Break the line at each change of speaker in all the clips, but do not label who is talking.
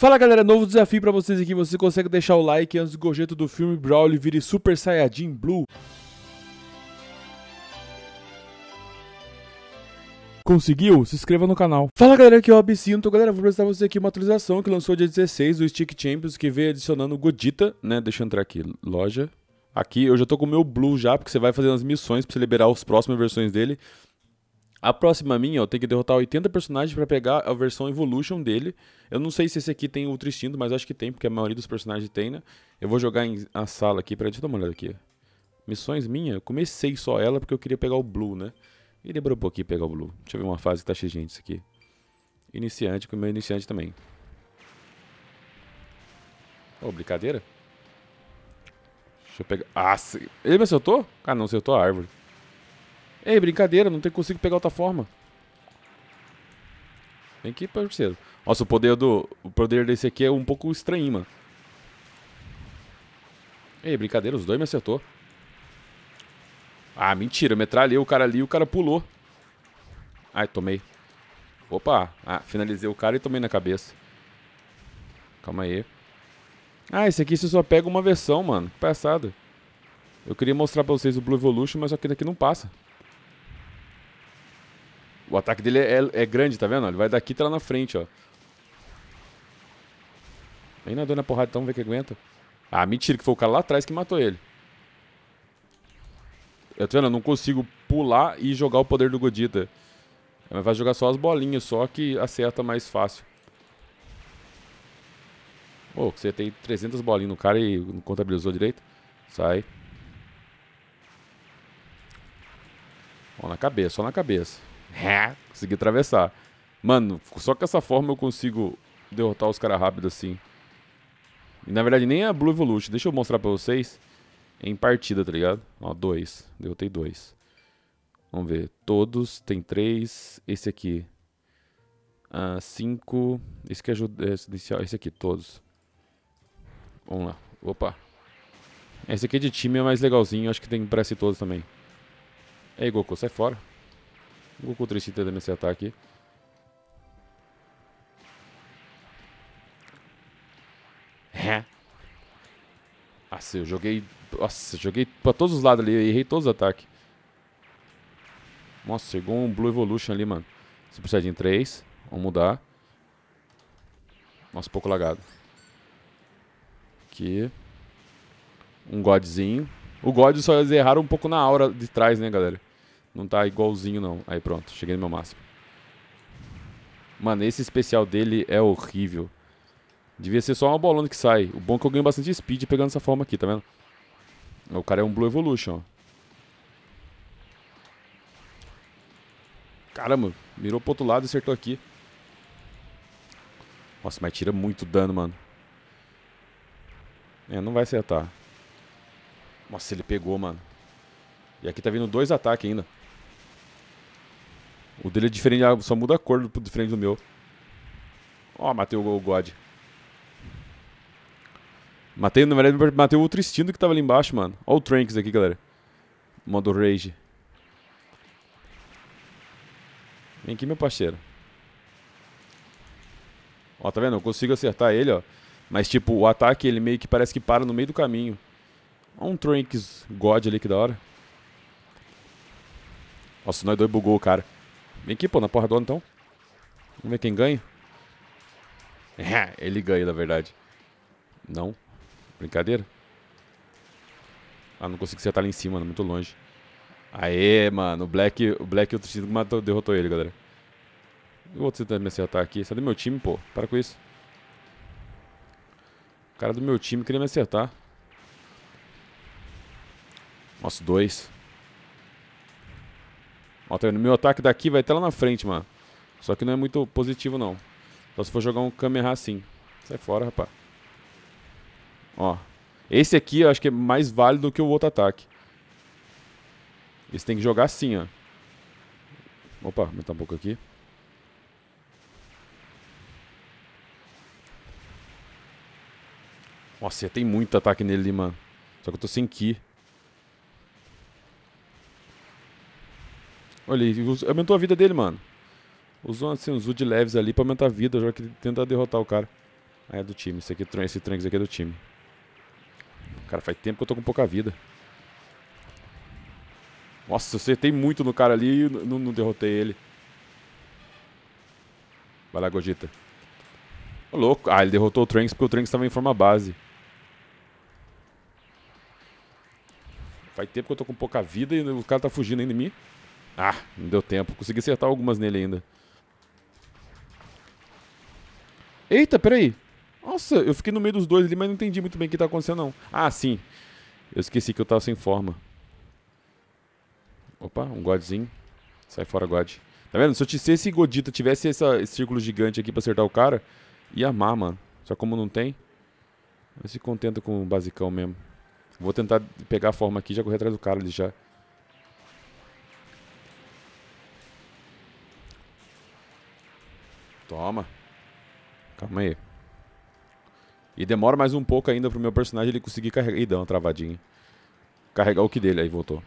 Fala galera, novo desafio para vocês aqui, você consegue deixar o like antes do gorjeto do filme Broly vire Super Saiyajin Blue? Conseguiu? Se inscreva no canal. Fala galera, aqui é o Absinto. Galera, vou apresentar você aqui uma atualização que lançou dia 16 do Stick Champions, que veio adicionando Godita, né? Deixa eu entrar aqui, loja. Aqui eu já tô com o meu Blue já, porque você vai fazendo as missões pra você liberar as próximas versões dele. A próxima minha, eu tenho que derrotar 80 personagens para pegar a versão Evolution dele. Eu não sei se esse aqui tem Ultra Instinto, mas acho que tem, porque a maioria dos personagens tem, né? Eu vou jogar em, a sala aqui, peraí, deixa eu dar uma olhada aqui. Missões minha, eu comecei só ela porque eu queria pegar o Blue, né? E demorou um pouquinho pegar o Blue. Deixa eu ver uma fase que tá cheia de gente isso aqui. Iniciante, com o meu iniciante também. Ô, oh, brincadeira? Deixa eu pegar... Ah, se... ele me acertou? Ah, não acertou a árvore. Ei, brincadeira, não tem, consigo pegar outra forma. Vem aqui, parceiro. Nossa, o poder do. O poder desse aqui é um pouco estranho, mano. Ei, brincadeira, os dois me acertou. Ah, mentira, metralhei o cara ali e o cara pulou. Ai, tomei. Opa, ah, finalizei o cara e tomei na cabeça. Calma aí. Ah, esse aqui você só pega uma versão, mano. Que passada. Eu queria mostrar pra vocês o Blue Evolution, mas só que daqui não passa. O ataque dele é, é, grande, tá vendo? Ele vai daqui até tá lá na frente, ó. Aí é na dona porrada, então, vamos ver que aguenta. Ah, mentira, que foi o cara lá atrás que matou ele. Eu tô vendo, eu não consigo pular e jogar o poder do Godita. Mas vai jogar só as bolinhas, só que acerta mais fácil. Pô, você tem 300 bolinhas no cara e não contabilizou direito. Sai. Ó, na cabeça, só na cabeça consegui atravessar. Mano, só com essa forma eu consigo derrotar os caras rápido assim. E na verdade nem é a Blue Evolution. Deixa eu mostrar pra vocês. Em partida, tá ligado? Ó, dois. Derrotei dois. Vamos ver. Todos. Tem três. Esse aqui. Ah, cinco. Esse que ajuda. É esse aqui, todos. Vamos lá. Opa. Esse aqui de time é mais legalzinho. Acho que tem pra si todos também. Ei, Goku, sai fora. Vou contra esse dando esse ataque. Nossa, ah, eu joguei... Nossa, joguei pra todos os lados ali. Errei todos os ataques. Nossa, chegou um Blue Evolution ali, mano. Super Saiyajin 3. Vamos mudar. Nossa, pouco lagado. Aqui. Um Godzinho. O God só erraram um pouco na aura de trás, né, galera? Não tá igualzinho, não. Aí pronto, cheguei no meu máximo. Mano, esse especial dele é horrível. Devia ser só uma bolona que sai. O bom é que eu ganho bastante speed pegando essa forma aqui, tá vendo? O cara é um Blue Evolution, ó. Caramba, mirou pro outro lado e acertou aqui. Nossa, mas tira muito dano, mano. É, não vai acertar. Nossa, ele pegou, mano. E aqui tá vindo dois ataques ainda. O dele é diferente, ah, só muda a cor do, diferente do meu. Ó, oh, matei o, God. Matei, na verdade, matei o instinto que tava ali embaixo, mano. Ó o Tranks aqui, galera. Modo Rage. Vem aqui, meu parceiro. Ó, tá vendo? Eu consigo acertar ele, ó. Mas, tipo, o ataque, ele meio que parece que para no meio do caminho. Ó um Tranks God ali, que da hora. Nossa, o dois bugou o cara. Vem aqui, pô, na porra do ano, então. Vamos ver quem ganha. É, ele ganha, na verdade. Não. Brincadeira. Ah, não consigo acertar lá em cima, mano. Muito longe. Aê, mano. O Black, o Black outro time matou, derrotou ele, galera. Eu vou tentar me acertar aqui. Sai é do meu time, pô. Para com isso. O cara do meu time queria me acertar. Nossa, dois. Ó, tá vendo? Meu ataque daqui vai até lá na frente, mano. Só que não é muito positivo, não. Só se for jogar um Kamehameha assim. Sai fora, rapaz. Ó. Esse aqui eu acho que é mais válido que o outro ataque. Esse tem que jogar assim, ó. Opa, aumentar um pouco aqui. Nossa, tem muito ataque nele, mano. Só que eu tô sem ki. Olha, ele aumentou a vida dele, mano. Usou assim, uns de leves ali pra aumentar a vida, já que ele tenta derrotar o cara. Ah, é do time. Esse, aqui, esse Trunks aqui é do time. Cara, faz tempo que eu tô com pouca vida. Nossa, eu acertei muito no cara ali e não, derrotei ele. Vai lá, Gogeta. Ô, louco. Ah, ele derrotou o Trunks porque o Trunks estava em forma base. Faz tempo que eu tô com pouca vida e o cara tá fugindo ainda de mim. Ah, não deu tempo. Consegui acertar algumas nele ainda. Eita, peraí. Nossa, eu fiquei no meio dos dois ali, mas não entendi muito bem o que tá acontecendo, não. Ah, sim. Eu esqueci que eu tava sem forma. Opa, um godzinho. Sai fora, god. Tá vendo? Se, eu te, se esse godita tivesse essa, esse círculo gigante aqui pra acertar o cara, ia amar, mano. Só como não tem, se contenta com o basicão mesmo. Vou tentar pegar a forma aqui e já correr atrás do cara ali já. Toma. Calma aí. E demora mais um pouco ainda pro meu personagem ele conseguir carregar. Ih, dá uma travadinha. Carregar o que dele, aí voltou.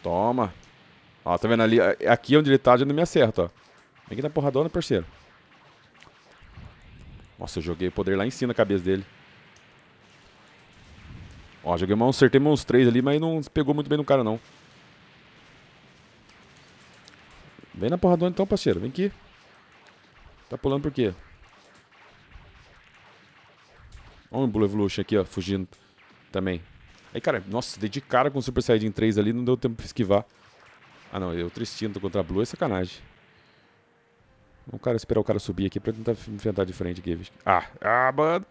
Toma. Ó, tá vendo ali? Aqui onde ele tá, já não me acerta, ó. Vem aqui na porradona, parceiro. Nossa, eu joguei poder lá em cima na cabeça dele. Ó, joguei um acertei uns três ali, mas não pegou muito bem no cara, não. Vem na porradona então, parceiro. Vem aqui. Tá pulando por quê? Olha o Blue Evolution aqui, ó, fugindo também. Aí, cara, nossa, dei de cara com o Super Saiyajin 3 ali, não deu tempo de esquivar. Ah, não, eu tô contra a Blue é sacanagem. Vamos, cara, esperar o cara subir aqui pra tentar enfrentar de frente aqui. Ah, ah, mano.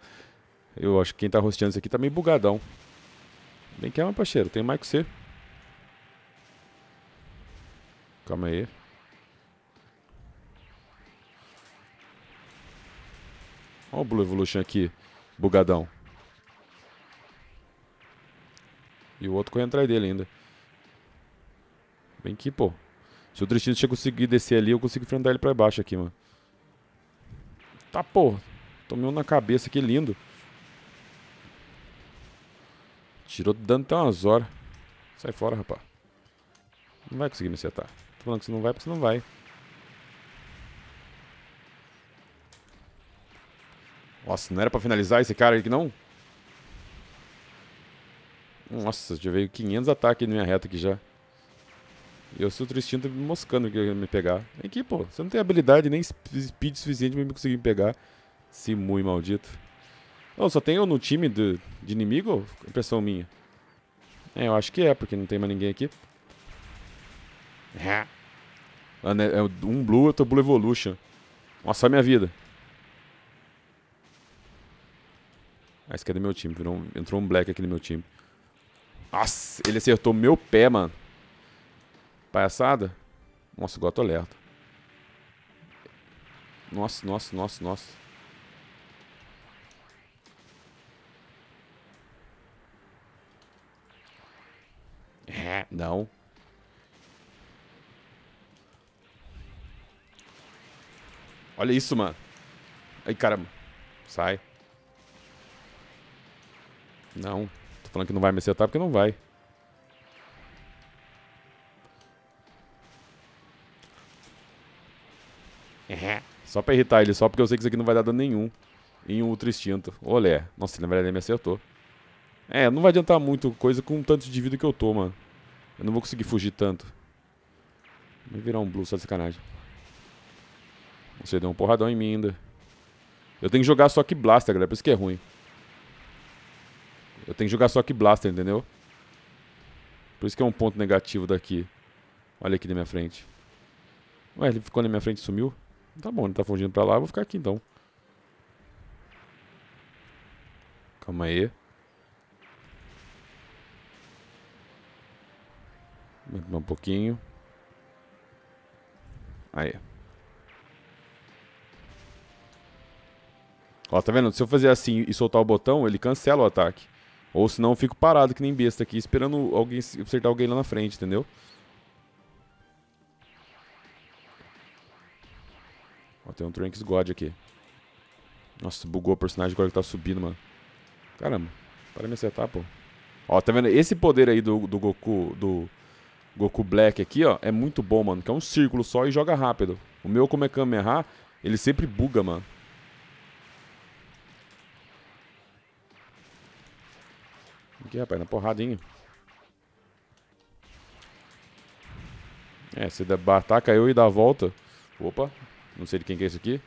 Eu acho que quem tá rosteando isso aqui tá meio bugadão. Vem que é, meu parceiro, tem mais que você. Calma aí. Olha o Blue Evolution aqui, bugadão. E o outro correndo atrás dele ainda. Bem que, pô. Se o Tristino tinha conseguido descer ali, eu consigo enfrentar ele pra baixo aqui, mano. Tá, pô. Tomei um na cabeça, que lindo. Tirou dano até umas horas. Sai fora, rapaz. Não vai conseguir me acertar. Tô falando que você não vai porque você não vai. Nossa, não era pra finalizar esse cara aqui, não? Nossa, já veio 500 ataques na minha reta aqui já. E eu sou tristinho, me moscando que me pegar. Vem aqui, pô. Você não tem habilidade nem speed suficiente pra me conseguir me pegar. muito maldito. Não, só tem eu no time de, de inimigo? Impressão minha. É, eu acho que é, porque não tem mais ninguém aqui. É, né, é um blue, eu tô blue evolution. Nossa, a minha vida. Ah, esse aqui é do meu time. Virou um, entrou um black aqui no meu time. Nossa, ele acertou meu pé, mano. Palhaçada. Nossa, gato alerta. Nossa, nossa, nossa, nossa. É, não. Olha isso, mano. Aí, caramba. Sai. Não. Tô falando que não vai me acertar porque não vai. Só pra irritar ele, só porque eu sei que isso aqui não vai dar dano nenhum em um Ultra Instinto. Olé. Nossa, na verdade ele me acertou. É, não vai adiantar muito coisa com o tanto de vida que eu tô, mano. Eu não vou conseguir fugir tanto. Vai virar um Blue, só de sacanagem. Você deu um porradão em mim ainda. Eu tenho que jogar só que Blaster, galera. Por isso que é ruim. Eu tenho que jogar só aqui Blaster, entendeu? Por isso que é um ponto negativo daqui. Olha aqui na minha frente. Ué, ele ficou na minha frente e sumiu? Tá bom, ele tá fugindo pra lá, eu vou ficar aqui então. Calma aí. Um pouquinho. Aí. Ó, tá vendo? Se eu fazer assim e soltar o botão, ele cancela o ataque. Ou senão eu fico parado que nem besta aqui, esperando alguém acertar alguém lá na frente, entendeu? Ó, tem um Tranks God aqui. Nossa, bugou o personagem agora que tá subindo, mano. Caramba, para me acertar, pô. Ó, tá vendo? Esse poder aí do, do Goku, do Goku Black aqui, ó, é muito bom, mano. Que é um círculo só e joga rápido. O meu, como é Kamehameha, ele sempre buga, mano. Aqui, rapaz, na porradinha. É, se ataca eu e dá a volta. Opa, não sei de quem que é isso aqui.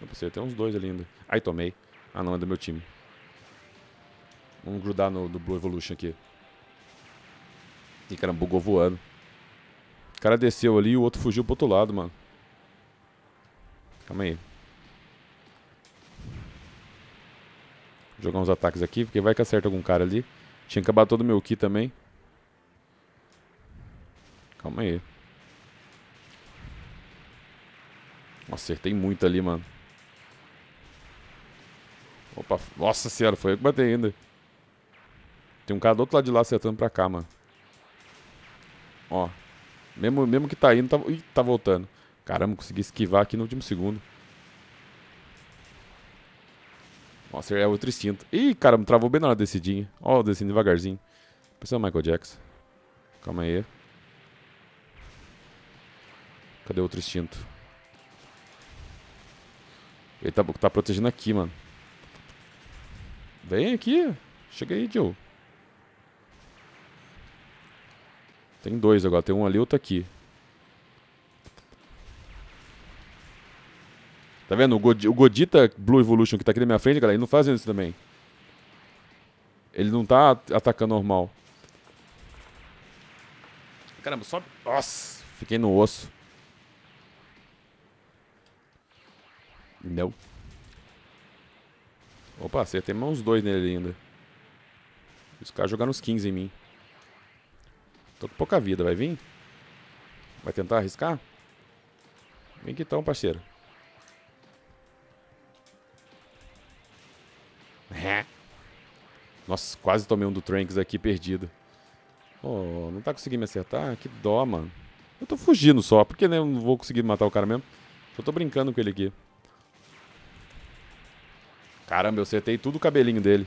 Eu pensei até uns dois ali ainda. Ai, tomei. Ah, não, é do meu time. Vamos grudar no, no Blue Evolution aqui. Ih, caramba, bugou voando. O cara desceu ali e o outro fugiu pro outro lado, mano. Calma aí. jogar uns ataques aqui, porque vai que acerta algum cara ali. Tinha que acabar todo o meu ki também. Calma aí. Acertei muito ali, mano. Opa, nossa senhora, foi eu que batei ainda. Tem um cara do outro lado de lá acertando pra cá, mano. Ó. Mesmo, mesmo que tá indo, tá, ih, tá voltando. Caramba, consegui esquivar aqui no último segundo. Monster é outro instinto. Ih, cara, me travou bem na hora decidinho. Ó, oh, descendo devagarzinho. Precisa no Michael Jackson. Calma aí. Cadê outro instinto? Ele tá, tá protegendo aqui, mano. Vem aqui. Chega aí, Joe. Tem dois agora. Tem um ali e outro aqui. Tá vendo? O, God, o Godita Blue Evolution que tá aqui na minha frente, galera, ele não fazendo isso também. Ele não tá atacando normal. Caramba, sobe. Nossa, fiquei no osso. Não. Opa, acertei tem mais uns dois nele ainda. Os caras jogaram uns 15 em mim. Tô com pouca vida, vai vir? Vai tentar arriscar? Vem que então, parceiro. Nossa, quase tomei um do Tranks aqui perdido. Oh, não tá conseguindo me acertar? Que dó, mano. Eu tô fugindo só, porque né, eu não vou conseguir matar o cara mesmo. Só tô brincando com ele aqui. Caramba, eu acertei tudo o cabelinho dele.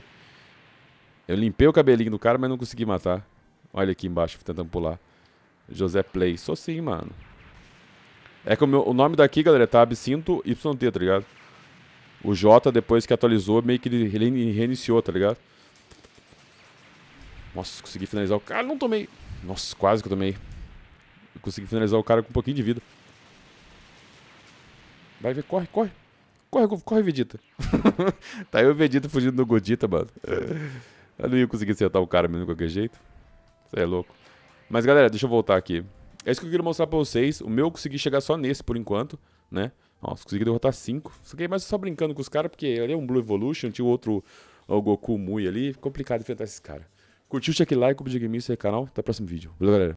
Eu limpei o cabelinho do cara, mas não consegui matar. Olha aqui embaixo, tentando pular. José Play. Sou sim, mano. É que o, meu, o nome daqui, galera, é tá absinto YT, tá ligado? O Jota, depois que atualizou, meio que ele reiniciou, tá ligado? Nossa, consegui finalizar o cara. Não tomei. Nossa, quase que eu tomei. Eu consegui finalizar o cara com um pouquinho de vida. Vai ver, corre, corre. Corre, corre, Vegeta. tá aí o Vegeta fugindo do Godita, mano. Eu não ia conseguir acertar o cara mesmo de qualquer jeito. Você é louco. Mas galera, deixa eu voltar aqui. É isso que eu queria mostrar pra vocês. O meu eu consegui chegar só nesse por enquanto, né? Nossa, consegui derrotar 5. Fiquei mais só brincando com os caras, porque ali é um Blue Evolution, tinha o outro Goku Mui ali. Complicado enfrentar esses caras. Curtiu, aquele like, compartilha comigo, no canal. Até o próximo vídeo. Valeu, galera.